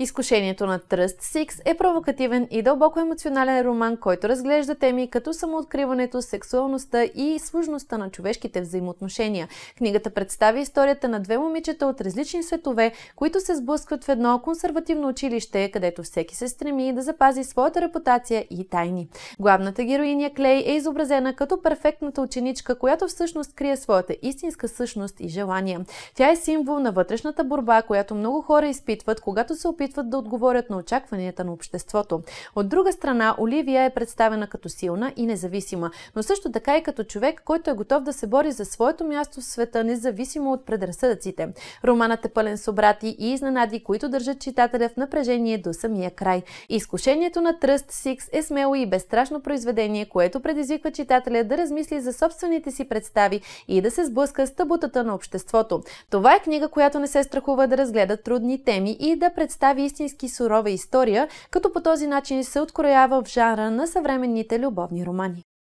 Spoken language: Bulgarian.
Изкушението на Тръст Сикс е провокативен и дълбоко емоционален роман, който разглежда теми като самооткриването, сексуалността и сложността на човешките взаимоотношения. Книгата представи историята на две момичета от различни светове, които се сблъскват в едно консервативно училище, където всеки се стреми да запази своята репутация и тайни. Главната героиня Клей е изобразена като перфектната ученичка, която всъщност крие своята истинска същност и желания. Тя е символ на вътрешната борба, която много хора изпитват, когато се опитват опитват да отговорят на очакванията на обществото. От друга страна, Оливия е представена като силна и независима, но също така и като човек, който е готов да се бори за своето място в света, независимо от предразсъдъците. Романът е пълен с обрати и изненади, които държат читателя в напрежение до самия край. Изкушението на Тръст Сикс е смело и безстрашно произведение, което предизвиква читателя да размисли за собствените си представи и да се сблъска с табутата на обществото. Това е книга, която не се страхува да разгледа трудни теми и да представи представи истински сурова история, като по този начин се откроява в жанра на съвременните любовни романи.